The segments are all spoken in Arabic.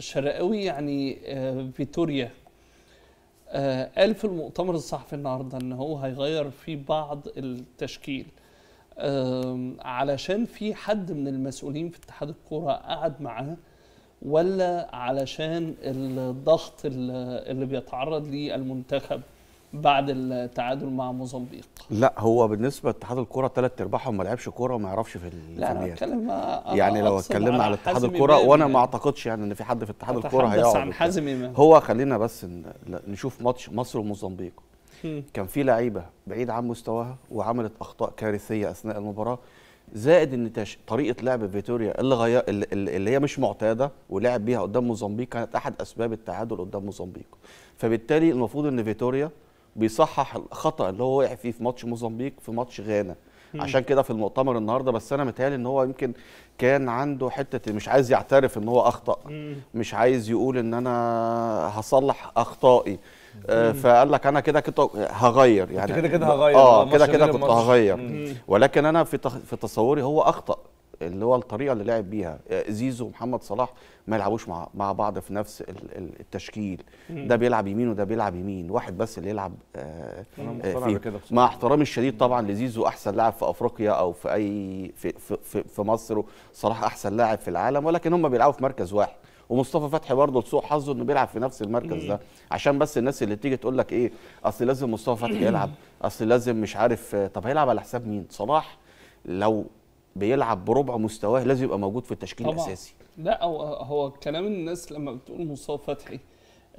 شرقاوي يعني آه، فيتوريا آه، قال في المؤتمر الصحفي النهارده ان هو هيغير في بعض التشكيل علشان في حد من المسؤولين في اتحاد الكوره قعد معاه ولا علشان الضغط اللي بيتعرض ليه المنتخب بعد التعادل مع موزمبيق لا هو بالنسبه لاتحاد الكره ثلاث ارباعهم ما لعبش كوره وما يعرفش في لا انا بتكلم يعني لو اتكلمنا على اتحاد الكره وانا ما اعتقدش يعني ان في حد في اتحاد الكره هيقعد عن حازم امام هو خلينا بس نشوف ماتش مصر وموزمبيق كان في لعيبه بعيد عن مستواها وعملت اخطاء كارثيه اثناء المباراه زائد ان تش... طريقه لعب فيتوريا اللي اللي اللي هي مش معتاده ولعب بيها قدام موزمبيق كانت احد اسباب التعادل قدام موزمبيق فبالتالي المفروض ان فيتوريا بيصحح الخطا اللي هو وقع فيه في ماتش موزمبيق في ماتش غانا عشان كده في المؤتمر النهارده بس انا متهيألي ان هو يمكن كان عنده حته مش عايز يعترف ان هو اخطا مش عايز يقول ان انا هصلح اخطائي آه فقال لك انا كده كنت هغير يعني كده كده هغير اه كده كده كنت هغير ولكن انا في في تصوري هو اخطا اللي هو الطريقه اللي لعب بيها آه، زيزو ومحمد صلاح ما يلعبوش مع مع بعض في نفس التشكيل ده بيلعب يمين وده بيلعب يمين واحد بس اللي يلعب آه، آه، فيه مع احترامي الشديد طبعا لزيزو احسن لاعب في افريقيا او في اي في في, في مصر صلاح احسن لاعب في العالم ولكن هم بيلعبوا في مركز واحد ومصطفى فتحي برضه لسوء حظه انه بيلعب في نفس المركز ده عشان بس الناس اللي تيجي تقول لك ايه اصل لازم مصطفى فتحي يلعب اصل لازم مش عارف طب هيلعب على حساب مين صلاح لو بيلعب بربع مستواه لازم يبقى موجود في التشكيل طبعا. الاساسي لا هو كلام الناس لما بتقول مصطفى فتحي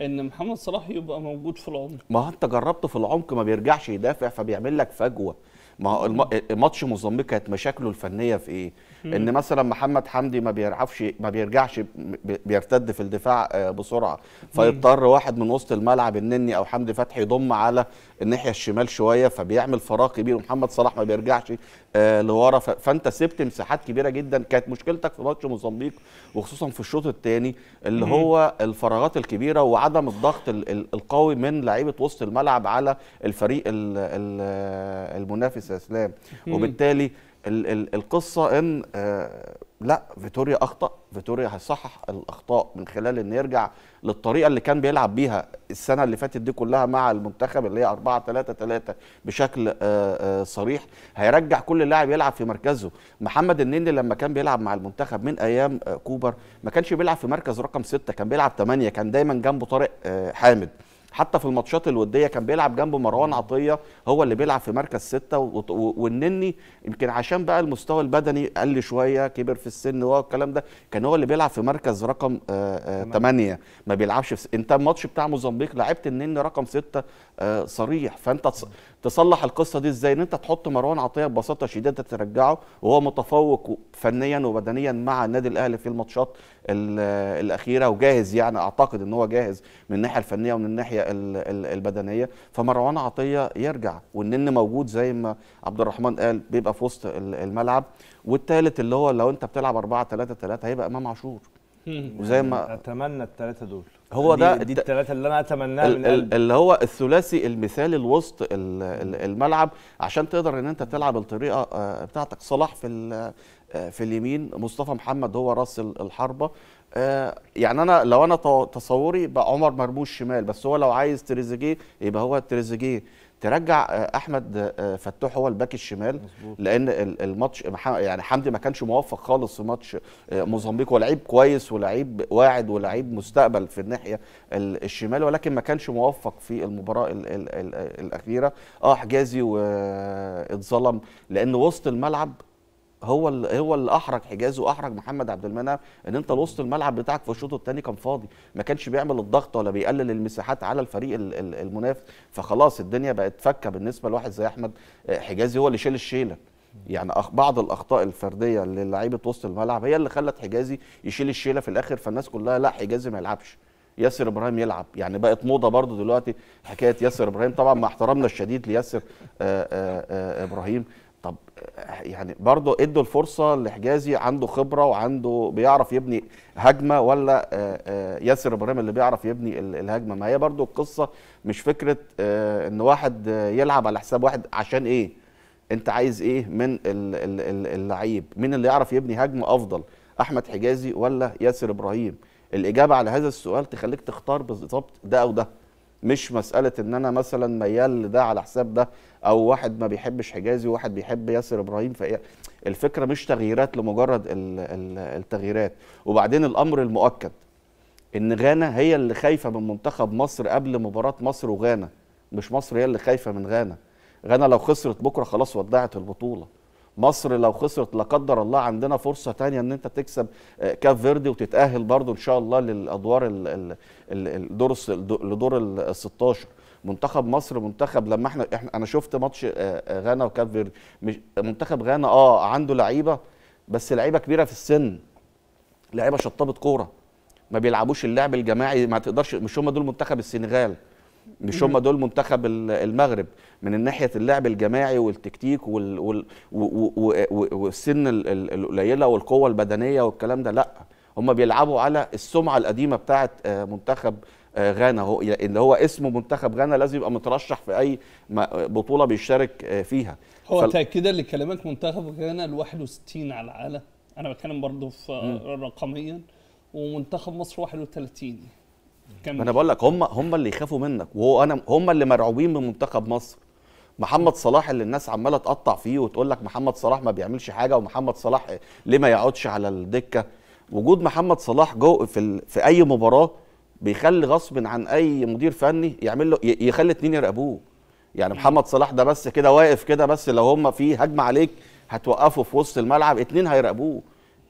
ان محمد صلاح يبقى موجود في العمق ما انت جربته في العمق ما بيرجعش يدافع فبيعمل لك فجوه ما هو ماتش موزمبيق كانت مشاكله الفنيه في ايه؟ ان مثلا محمد حمدي ما بيعرفش ما بيرجعش بيرتد في الدفاع آه، بسرعه فيضطر واحد من وسط الملعب النني او حمدي فتحي يضم على الناحيه الشمال شويه فبيعمل فراغ كبير ومحمد صلاح ما بيرجعش آه، لورا فانت سبت مساحات كبيره جدا كانت مشكلتك في ماتش موزمبيق وخصوصا في الشوط الثاني اللي هو الفراغات الكبيره وعدم الضغط القوي من لعيبه وسط الملعب على الفريق المنافس يا اسلام وبالتالي القصه ان آه، لا فيتوريا اخطا فيتوريا هيصحح الاخطاء من خلال ان يرجع للطريقه اللي كان بيلعب بيها السنه اللي فاتت دي كلها مع المنتخب اللي هي 4 3 3 بشكل آآ آه، آآ آه، صريح هيرجع كل لاعب يلعب في مركزه محمد النني لما كان بيلعب مع المنتخب من ايام كوبر ما كانش بيلعب في مركز رقم 6 كان بيلعب 8 كان دايما جنبه طارق حامد حتى في الماتشات الوديه كان بيلعب جنب مروان عطيه هو اللي بيلعب في مركز سته والنني يمكن عشان بقى المستوى البدني قل شويه كبر في السن والكلام ده كان هو اللي بيلعب في مركز رقم 8 آه، آه، ما بيلعبش في انت الماتش بتاع موزمبيق لعبت النني رقم سته آه، صريح فانت تصلح القصه دي ازاي ان انت تحط مروان عطيه ببساطه شديده ترجعه وهو متفوق فنيا وبدنيا مع النادي الاهلي في الماتشات الاخيره وجاهز يعني اعتقد ان هو جاهز من الناحيه الفنيه ومن الناحيه البدنيه فمروان عطيه يرجع والنن موجود زي ما عبد الرحمن قال بيبقى في وسط الملعب والثالث اللي هو لو انت بتلعب 4 3 3 هيبقى امام عاشور وزي ما اتمنى الثلاثه دول هو ده دي, الثلاثه اللي انا اتمناها من قلبي اللي هو الثلاثي المثالي الوسط الملعب عشان تقدر ان انت تلعب الطريقه آه، بتاعتك صلاح في آه، في اليمين مصطفى محمد هو راس الحربه آه، يعني انا لو انا تصوري بقى عمر مرموش شمال بس هو لو عايز تريزيجيه يبقى هو تريزيجيه ترجع آه، احمد آه، آه، فتوح هو الباك الشمال مزبوط. لان الماتش يعني حمدي ما كانش موفق خالص في ماتش موزمبيق هو لعيب كويس ولعيب واعد ولعيب مستقبل في الناحيه الشمال ولكن ما كانش موفق في المباراه الاخيره اه حجازي واتظلم لان وسط الملعب هو هو اللي احرج حجاز واحرج محمد عبد المنعم ان انت وسط الملعب بتاعك في الشوط الثاني كان فاضي ما كانش بيعمل الضغط ولا بيقلل المساحات على الفريق المنافس فخلاص الدنيا بقت فكه بالنسبه لواحد زي احمد آه، حجازي هو اللي شال الشيله يعني بعض الاخطاء الفرديه للعيبه وسط الملعب هي اللي خلت حجازي يشيل الشيله في الاخر فالناس كلها لا حجازي ما يلعبش ياسر ابراهيم يلعب يعني بقت موضه برضو دلوقتي حكايه ياسر ابراهيم طبعا مع احترامنا الشديد لياسر آآ آه، آآ آه، ابراهيم طب يعني برضه ادوا الفرصه لحجازي عنده خبره وعنده بيعرف يبني هجمه ولا آه، آه، ياسر ابراهيم اللي بيعرف يبني الهجمه ما هي برضه القصه مش فكره آه، ان واحد يلعب على حساب واحد عشان ايه انت عايز ايه من اللعيب مين اللي يعرف يبني هجمه افضل احمد حجازي ولا ياسر ابراهيم الاجابه على هذا السؤال تخليك تختار بالظبط ده او ده مش مساله ان انا مثلا ميال لده على حساب ده او واحد ما بيحبش حجازي وواحد بيحب ياسر ابراهيم فايه الفكره مش تغييرات لمجرد التغييرات وبعدين الامر المؤكد ان غانا هي اللي خايفه من منتخب مصر قبل مباراه مصر وغانا مش مصر هي اللي خايفه من غانا غانا لو خسرت بكره خلاص ودعت البطوله مصر لو خسرت لا قدر الله عندنا فرصه تانية ان انت تكسب آه، كاف فيردي وتتاهل برضو ان شاء الله للادوار الدور لدور ال 16 منتخب مصر منتخب لما احنا, احنا انا شفت ماتش آه، آه، غانا وكاب فيردي منتخب غانا اه عنده لعيبه بس لعيبه كبيره في السن لعيبه شطابه كوره ما بيلعبوش اللعب الجماعي ما تقدرش مش هم دول منتخب السنغال مش هم دول منتخب المغرب من ناحيه اللعب الجماعي والتكتيك وال وال والسن القليله والقوه البدنيه والكلام ده لا هم بيلعبوا على السمعه القديمه بتاعه آه، منتخب آه، غانا هو اللي هو اسمه منتخب غانا لازم يبقى مترشح في اي بطوله بيشارك آه، فيها هو فال... تاكيدا لكلامك منتخب غانا ال 61 على العالم انا بتكلم برضه في رقميا ومنتخب مصر 31 كمل. انا بقول لك هم هم اللي يخافوا منك وهو انا هم اللي مرعوبين من منتخب مصر محمد صلاح اللي الناس عماله تقطع فيه وتقول لك محمد صلاح ما بيعملش حاجه ومحمد صلاح ليه ما يقعدش على الدكه وجود محمد صلاح جو في ال... في اي مباراه بيخلي غصب عن اي مدير فني يعمل له يخلي اتنين يراقبوه يعني محمد صلاح ده بس كده واقف كده بس لو هم في هجمه عليك هتوقفه في وسط الملعب اتنين هيراقبوه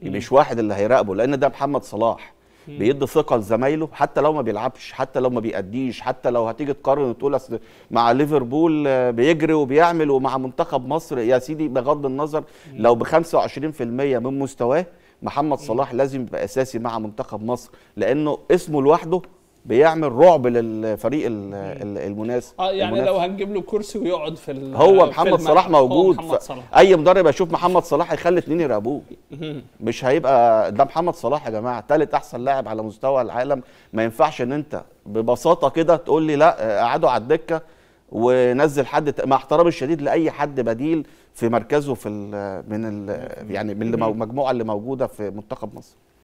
مش واحد اللي هيراقبه لان ده محمد صلاح بيدي ثقه لزمايله حتى لو ما بيلعبش حتى لو ما بيأديش حتى لو هتيجي تقارن وتقول اصل مع ليفربول آه، بيجري وبيعمل ومع منتخب مصر يا سيدي بغض النظر لو ب 25% من مستواه محمد صلاح لازم يبقى اساسي مع منتخب مصر لانه اسمه لوحده بيعمل رعب للفريق المناسب اه يعني المناسب. لو هنجيب له كرسي ويقعد في هو محمد في صلاح موجود محمد صلاح. اي مدرب اشوف محمد صلاح هيخلي اتنين يراقبوه مش هيبقى ده محمد صلاح يا جماعه ثالث احسن لاعب على مستوى العالم ما ينفعش ان انت ببساطه كده تقول لي لا قعدوا على الدكه ونزل حد مع احترامي الشديد لاي حد بديل في مركزه في من يعني من المجموعه اللي موجوده في منتخب مصر